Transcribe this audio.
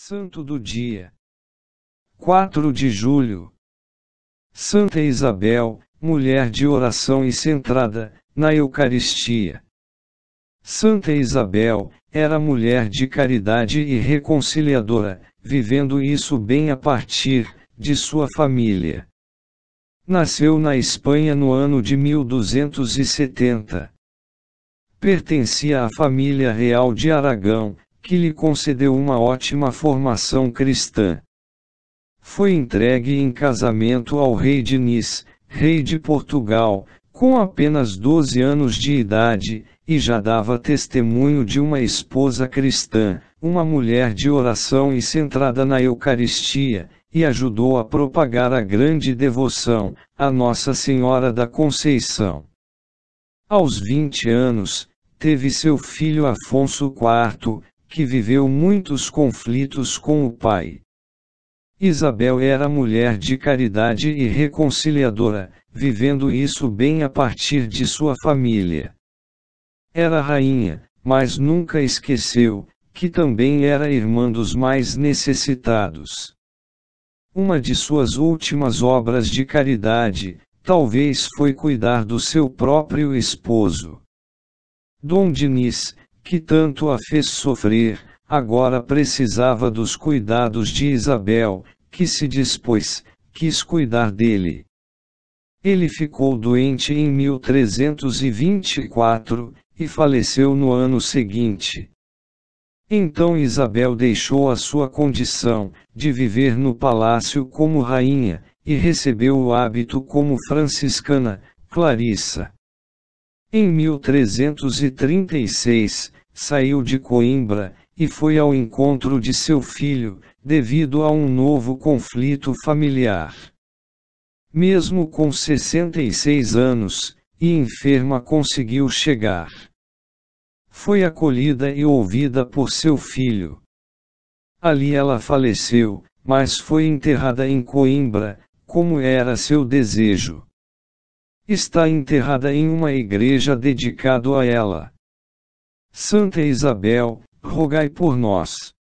Santo do Dia 4 de Julho Santa Isabel, mulher de oração e centrada na Eucaristia. Santa Isabel era mulher de caridade e reconciliadora, vivendo isso bem a partir de sua família. Nasceu na Espanha no ano de 1270. Pertencia à família real de Aragão, que lhe concedeu uma ótima formação cristã. Foi entregue em casamento ao rei de Nis, rei de Portugal, com apenas 12 anos de idade, e já dava testemunho de uma esposa cristã, uma mulher de oração e centrada na Eucaristia, e ajudou a propagar a grande devoção a Nossa Senhora da Conceição. Aos 20 anos, teve seu filho Afonso IV, que viveu muitos conflitos com o pai. Isabel era mulher de caridade e reconciliadora, vivendo isso bem a partir de sua família. Era rainha, mas nunca esqueceu que também era irmã dos mais necessitados. Uma de suas últimas obras de caridade, talvez foi cuidar do seu próprio esposo. Dom Diniz, que tanto a fez sofrer, agora precisava dos cuidados de Isabel, que se dispôs, quis cuidar dele. Ele ficou doente em 1324 e faleceu no ano seguinte. Então Isabel deixou a sua condição de viver no palácio como rainha e recebeu o hábito como franciscana, Clarissa. Em 1336, saiu de Coimbra e foi ao encontro de seu filho, devido a um novo conflito familiar. Mesmo com 66 anos, e enferma conseguiu chegar. Foi acolhida e ouvida por seu filho. Ali ela faleceu, mas foi enterrada em Coimbra, como era seu desejo. Está enterrada em uma igreja dedicada a ela. Santa Isabel, rogai por nós.